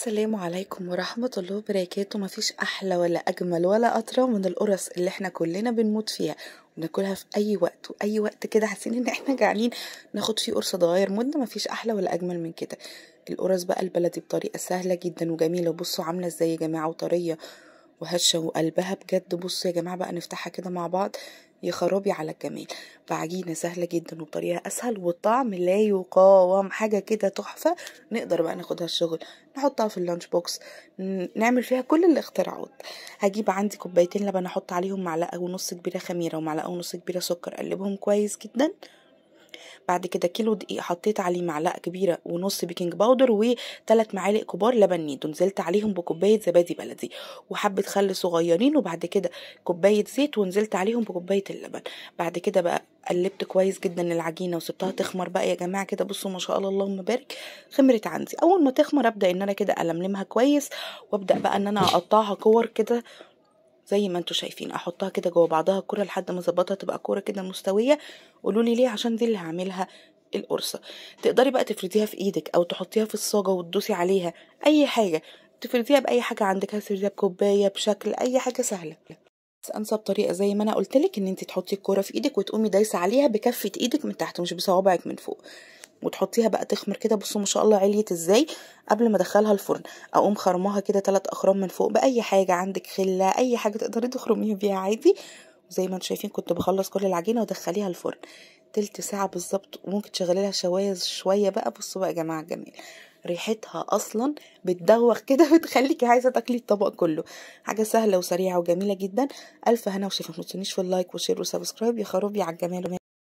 السلام عليكم ورحمة الله وبركاته مفيش أحلى ولا أجمل ولا أطرى من القرص اللي احنا كلنا بنموت فيها وناكلها في أي وقت وأي وقت كده حاسين إن احنا جعانين ناخد فيه قرصة صغير مدة مفيش أحلى ولا أجمل من كده القرص بقى البلدي بطريقة سهلة جدا وجميلة بصوا عاملة ازاي يا جماعة وطرية وهشه وقلبها بجد بصوا يا جماعه بقى نفتحها كده مع بعض يا خرابي على الجمال بعجينه سهله جدا وبطريقه اسهل والطعم لا يقاوم حاجه كده تحفه نقدر بقى ناخدها الشغل نحطها في اللانش بوكس نعمل فيها كل الاختراعات هجيب عندي كوبايتين لبن احط عليهم معلقه ونص كبيره خميره ومعلقه ونص كبيره سكر اقلبهم كويس جدا بعد كده كيلو دقيق حطيت عليه معلقه كبيره ونص بيكنج باودر وثلاث معالق كبار لبن نيدو نزلت عليهم بكوبايه زبادي بلدي وحبه خل صغيرين وبعد كده كوبايه زيت ونزلت عليهم بكوبايه اللبن بعد كده بقى قلبت كويس جدا العجينه وسبتها تخمر بقى يا جماعه كده بصوا ما شاء الله اللهم بارك خمرت عندي اول ما تخمر ابدا ان انا كده الملمها كويس وابدا بقى ان انا اقطعها كور كده زي ما انتوا شايفين احطها كده جوه بعضها كرة لحد ما اظبطها تبقى كوره كده مستويه قولوا لي ليه عشان دي اللي هعملها القرصه تقدري بقى تفرديها في ايدك او تحطيها في الصاجه وتدوسي عليها اي حاجه تفرديها باي حاجه عندك هتفرديها بكوبايه بشكل اي حاجه سهله بس انسب طريقه زي ما انا قلت لك ان انت تحطي الكوره في ايدك وتقومي دايسه عليها بكفه ايدك من تحت مش بصوابعك من فوق وتحطيها بقى تخمر كده بصوا ما شاء الله عليت ازاي قبل ما ادخلها الفرن اقوم خرماها كده ثلاث اخرام من فوق باي حاجه عندك خله اي حاجه تقدري تخرميها بيها عادي وزي ما انتم شايفين كنت بخلص كل العجينه وادخليها الفرن تلت ساعه بالظبط وممكن تشغلي لها شوايه شويه بقى بصوا بقى يا جماعه الجميل ريحتها اصلا بتدوخ كده بتخليكي عايزه تاكلي الطبق كله حاجه سهله وسريعه وجميله جدا الف هنا وشفا ما تنسونيش في اللايك وشير وسبسكرايب يا خرابي على الجمال